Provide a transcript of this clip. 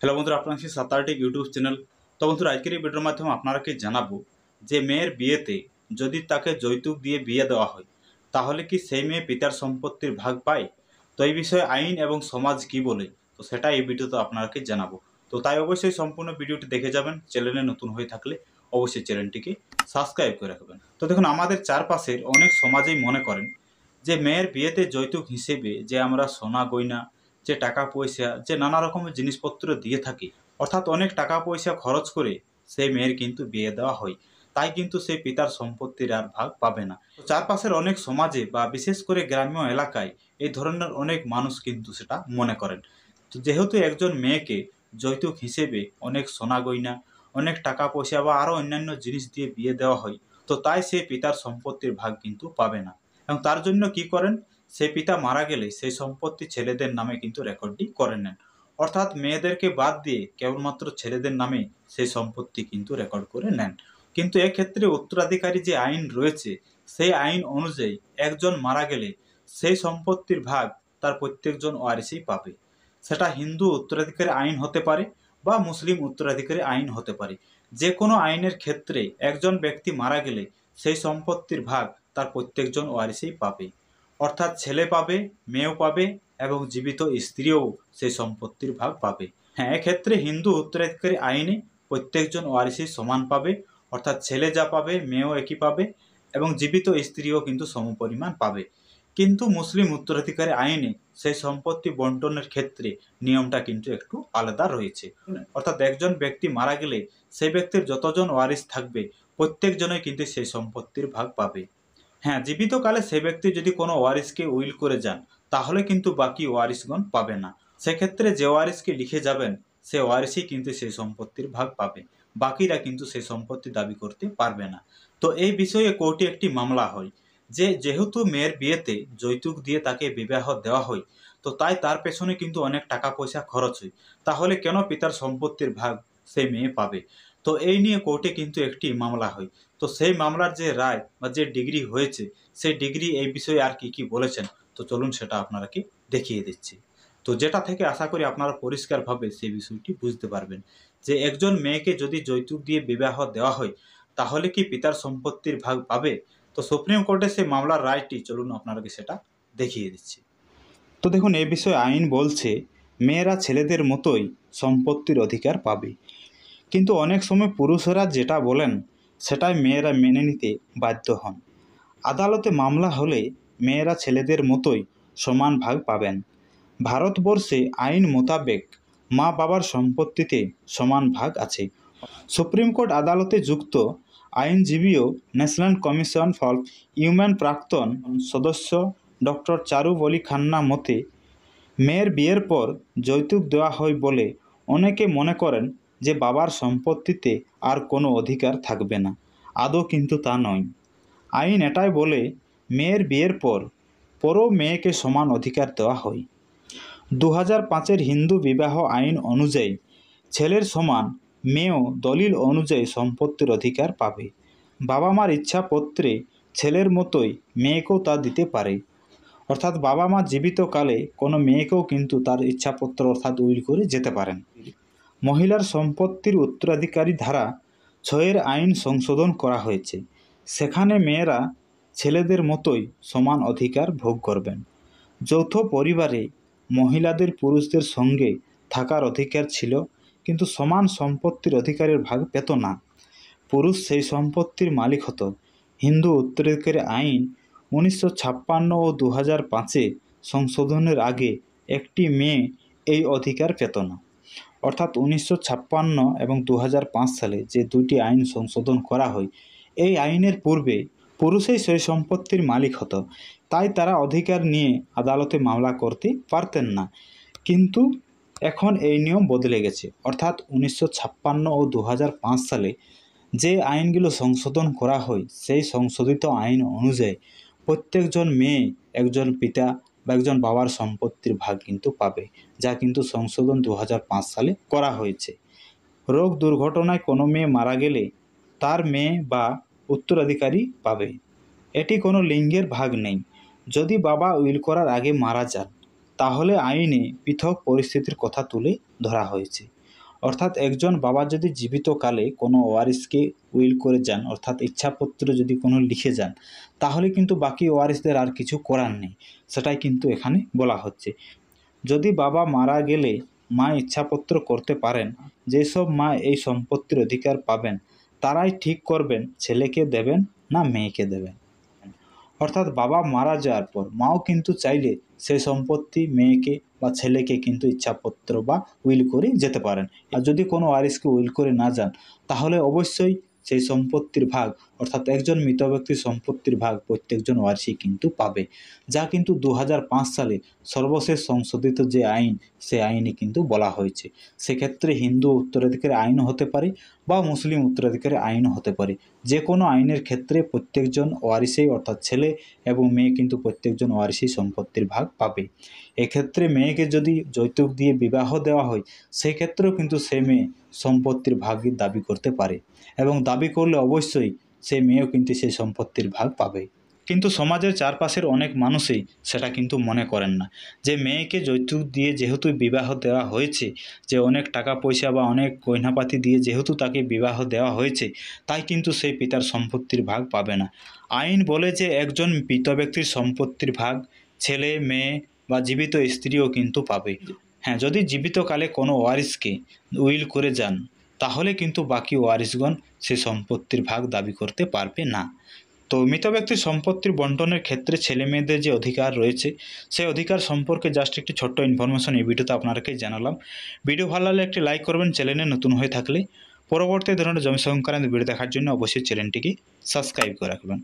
hello বন্ধুরা আপনার সেই সাতারটেক ইউটিউব চ্যানেল তো বন্ধুরা আজকের এই ভিডিওর মাধ্যমে আপনারাকে জানাবো যে মেয়ের বিয়েতে যদি তাকে যৌতুক দিয়ে বিয়ে দেওয়া হয় তাহলে কি সেই মেয়ে পিতার সম্পত্তির ভাগ পায় তো এই বিষয়ে আইন এবং সমাজ কি বলে তো সেটা এই ভিডিওতে আপনারাকে জানাবো তো তাই অবশ্যই সম্পূর্ণ ভিডিওটি দেখে যাবেন চ্যানেলে নতুন হয়ে থাকলে অবশ্যই চ্যানেলটিকে সাবস্ক্রাইব করে রাখবেন তো দেখুন আমাদের চারপাশের অনেক সমাজেই মনে করেন যে মেয়ের বিয়েতে যৌতুক হিসেবে যে আমরা সোনা গয়না যে টাকা পয়সা যে নানা রকমের জিনিসপত্র দিয়ে থাকে অর্থাৎ অনেক টাকা পয়সা খরচ করে সেই মেয়ের কিন্তু বিয়ে দেওয়া হয় তাই কিন্তু সেই পিতার সম্পত্তির আর ভাগ পাবে না চারপাশের অনেক সমাজে বা বিশেষ করে গ্রাম্য এলাকায় এই ধরনের অনেক মানুষ কিন্তু সেটা মনে করেন যেহেতু একজন মেয়েকে যৌতুক হিসেবে অনেক সোনা গয়না অনেক টাকা পয়সা বা আরও অন্যান্য জিনিস দিয়ে বিয়ে দেওয়া হয় তো তাই সে পিতার সম্পত্তির ভাগ কিন্তু পাবে না এবং তার জন্য কি করেন সেই পিতা মারা গেলে সেই সম্পত্তি ছেলেদের নামে কিন্তু রেকর্ডটি করে নেন অর্থাৎ মেয়েদেরকে বাদ দিয়ে কেবলমাত্র ছেলেদের নামে সেই সম্পত্তি কিন্তু রেকর্ড করে নেন কিন্তু এক্ষেত্রে উত্তরাধিকারী যে আইন রয়েছে সেই আইন অনুযায়ী একজন মারা গেলে সেই সম্পত্তির ভাগ তার প্রত্যেকজন ওয়ারিসেই পাবে সেটা হিন্দু উত্তরাধিকারী আইন হতে পারে বা মুসলিম উত্তরাধিকারী আইন হতে পারে যে কোনো আইনের ক্ষেত্রে একজন ব্যক্তি মারা গেলে সেই সম্পত্তির ভাগ তার প্রত্যেকজন ওয়ারিসেই পাবে অর্থাৎ ছেলে পাবে মেয়েও পাবে এবং জীবিত স্ত্রীও সেই সম্পত্তির ভাগ পাবে হ্যাঁ এক্ষেত্রে হিন্দু উত্তরাধিকারী আইনে প্রত্যেকজন ওয়ারিসি সমান পাবে অর্থাৎ ছেলে যা পাবে মেয়েও একই পাবে এবং জীবিত স্ত্রীও কিন্তু সমপরিমাণ পাবে কিন্তু মুসলিম উত্তরাধিকারী আইনে সেই সম্পত্তি বন্টনের ক্ষেত্রে নিয়মটা কিন্তু একটু আলাদা রয়েছে অর্থাৎ একজন ব্যক্তি মারা গেলে সেই ব্যক্তির যতজন ওয়ারিস থাকবে প্রত্যেকজনই কিন্তু সেই সম্পত্তির ভাগ পাবে হ্যাঁ জীবিত কালে সে ব্যক্তি যদি কোনো ওয়ারিসকে উইল করে যান তাহলে কিন্তু বাকি ওয়ারিসগণ পাবে না সেক্ষেত্রে যে ওয়ারিসকে লিখে যাবেন সে ওয়ারিসই কিন্তু সেই সম্পত্তির ভাগ পাবে বাকিরা কিন্তু সেই সম্পত্তি দাবি করতে পারবে না তো এই বিষয়ে কোর্টে একটি মামলা হয় যে যেহেতু মেয়ের বিয়েতে যৌতুক দিয়ে তাকে বিবাহ দেওয়া হয় তো তাই তার পেছনে কিন্তু অনেক টাকা পয়সা খরচ হয় তাহলে কেন পিতার সম্পত্তির ভাগ সে মেয়ে পাবে তো এই নিয়ে কোর্টে কিন্তু একটি মামলা হয় তো সেই মামলার যে রায় বা যে ডিগ্রি হয়েছে সেই ডিগ্রি এই বিষয়ে আর কি কি বলেছেন তো চলুন সেটা আপনারা কি দেখিয়ে দিচ্ছি তো যেটা থেকে আশা করি আপনারা পরিষ্কারভাবে সেই বিষয়টি বুঝতে পারবেন যে একজন মেয়েকে যদি যৌতুক দিয়ে বিবাহ দেওয়া হয় তাহলে কি পিতার সম্পত্তির ভাগ পাবে তো সুপ্রিম কোর্টে সেই মামলার রায়টি চলুন আপনারাকে সেটা দেখিয়ে দিচ্ছি তো দেখুন এ বিষয়ে আইন বলছে মেয়েরা ছেলেদের মতোই সম্পত্তির অধিকার পাবে কিন্তু অনেক সময় পুরুষরা যেটা বলেন সেটাই মেয়েরা মেনে নিতে বাধ্য হন আদালতে মামলা হলে মেয়েরা ছেলেদের মতোই সমান ভাগ পাবেন ভারতবর্ষে আইন মোতাবেক মা বাবার সম্পত্তিতে সমান ভাগ আছে সুপ্রিম কোর্ট আদালতে যুক্ত আইনজীবীও ন্যাশনাল কমিশন ফর হিউম্যান প্রাক্তন সদস্য ডক্টর চারু বলি খান্না মতে মেয়ের বিয়ের পর যৌতুক দেওয়া হয় বলে অনেকে মনে করেন যে বাবার সম্পত্তিতে আর কোনো অধিকার থাকবে না আদৌ কিন্তু তা নয় আইন এটাই বলে মেয়ের বিয়ের পর পরও মেয়েকে সমান অধিকার দেওয়া হয় দু হাজার পাঁচের হিন্দু বিবাহ আইন অনুযায়ী ছেলের সমান মেয়েও দলিল অনুযায়ী সম্পত্তির অধিকার পাবে বাবা মার ইচ্ছাপত্রে ছেলের মতোই মেয়েকেও তা দিতে পারে অর্থাৎ বাবা মা জীবিতকালে কোনো মেয়েকেও কিন্তু তার ইচ্ছাপত্র অর্থাৎ উইল করে যেতে পারেন মহিলার সম্পত্তির উত্তরাধিকারী ধারা ছয়ের আইন সংশোধন করা হয়েছে সেখানে মেয়েরা ছেলেদের মতোই সমান অধিকার ভোগ করবেন যৌথ পরিবারে মহিলাদের পুরুষদের সঙ্গে থাকার অধিকার ছিল কিন্তু সমান সম্পত্তির অধিকারের ভাগ পেত না পুরুষ সেই সম্পত্তির মালিক হতো হিন্দু উত্তরাধিকারী আইন উনিশশো ছাপ্পান্ন ও দু হাজার পাঁচে সংশোধনের আগে একটি মেয়ে এই অধিকার পেত না অর্থাৎ উনিশশো এবং দু সালে যে দুটি আইন সংশোধন করা হয় এই আইনের পূর্বে পুরুষই সেই সম্পত্তির মালিক হতো তাই তারা অধিকার নিয়ে আদালতে মামলা করতে পারতেন না কিন্তু এখন এই নিয়ম বদলে গেছে অর্থাৎ উনিশশো ও দু সালে যে আইনগুলো সংশোধন করা হয় সেই সংশোধিত আইন অনুযায়ী প্রত্যেকজন মেয়ে একজন পিতা বা একজন বাবার সম্পত্তির ভাগ কিন্তু পাবে যা কিন্তু সংশোধন দু সালে করা হয়েছে রোগ দুর্ঘটনায় কোনো মেয়ে মারা গেলে তার মেয়ে বা উত্তরাধিকারী পাবে এটি কোনো লিঙ্গের ভাগ নেই যদি বাবা উইল করার আগে মারা যান তাহলে আইনে পৃথক পরিস্থিতির কথা তুলে ধরা হয়েছে অর্থাৎ একজন বাবা যদি জীবিতকালে কোনো ওয়ারিসকে উইল করে যান অর্থাৎ ইচ্ছাপত্র যদি কোনো লিখে যান তাহলে কিন্তু বাকি ওয়ারিসদের আর কিছু করার নেই সেটাই কিন্তু এখানে বলা হচ্ছে যদি বাবা মারা গেলে মা ইচ্ছাপত্র করতে পারেন যেসব মা এই সম্পত্তির অধিকার পাবেন তারাই ঠিক করবেন ছেলেকে দেবেন না মেয়েকে দেবেন অর্থাৎ বাবা মারা যাওয়ার পর মাও কিন্তু চাইলে সেই সম্পত্তি মেয়েকে বা ছেলেকে কিন্তু ইচ্ছাপত্র বা উইল করে যেতে পারেন আর যদি কোনো ওয়ারিশকে উইল করে না যান তাহলে অবশ্যই সেই সম্পত্তির ভাগ অর্থাৎ একজন মৃত ব্যক্তির সম্পত্তির ভাগ প্রত্যেকজন ওয়ারিশি কিন্তু পাবে যা কিন্তু দু সালে সর্বশেষ সংশোধিত যে আইন সে আইনে কিন্তু বলা হয়েছে সেক্ষেত্রে হিন্দু উত্তরাধিকারী আইন হতে পারে বা মুসলিম উত্তরাধিকারী আইন হতে পারে যে কোনো আইনের ক্ষেত্রে প্রত্যেকজন ওয়ারিসেই অর্থাৎ ছেলে এবং মেয়ে কিন্তু প্রত্যেকজন ওয়ারিসেই সম্পত্তির ভাগ পাবে এক্ষেত্রে মেয়েকে যদি যৌতুক দিয়ে বিবাহ দেওয়া হয় সেই ক্ষেত্রেও কিন্তু সে মেয়ে সম্পত্তির ভাগের দাবি করতে পারে এবং দাবি করলে অবশ্যই সে মেয়েও কিন্তু সেই সম্পত্তির ভাগ পাবে কিন্তু সমাজের চারপাশের অনেক মানুষই সেটা কিন্তু মনে করেন না যে মেয়েকে যৌতুক দিয়ে যেহেতু বিবাহ দেওয়া হয়েছে যে অনেক টাকা পয়সা বা অনেক কইনাপাতি দিয়ে যেহেতু তাকে বিবাহ দেওয়া হয়েছে তাই কিন্তু সেই পিতার সম্পত্তির ভাগ পাবে না আইন বলে যে একজন পিত ব্যক্তির সম্পত্তির ভাগ ছেলে মেয়ে বা জীবিত স্ত্রীও কিন্তু পাবে হ্যাঁ যদি জীবিতকালে কোনো ওয়ারিসকে উইল করে যান তাহলে কিন্তু বাকি ওয়ারিসগণ সে সম্পত্তির ভাগ দাবি করতে পারবে না তো মৃত ব্যক্তির সম্পত্তির বন্টনের ক্ষেত্রে ছেলে মেয়েদের যে অধিকার রয়েছে সেই অধিকার সম্পর্কে জাস্ট একটি ছোট্ট ইনফরমেশন এই ভিডিওতে আপনাদেরকে জানালাম ভিডিও ভালো লাগলে একটি লাইক করবেন চ্যানেলে নতুন হয়ে থাকলে পরবর্তী ধরনের জমি সংক্রান্ত ভিডিও দেখার জন্য অবশ্যই চ্যানেলটিকে সাবস্ক্রাইব করে রাখবেন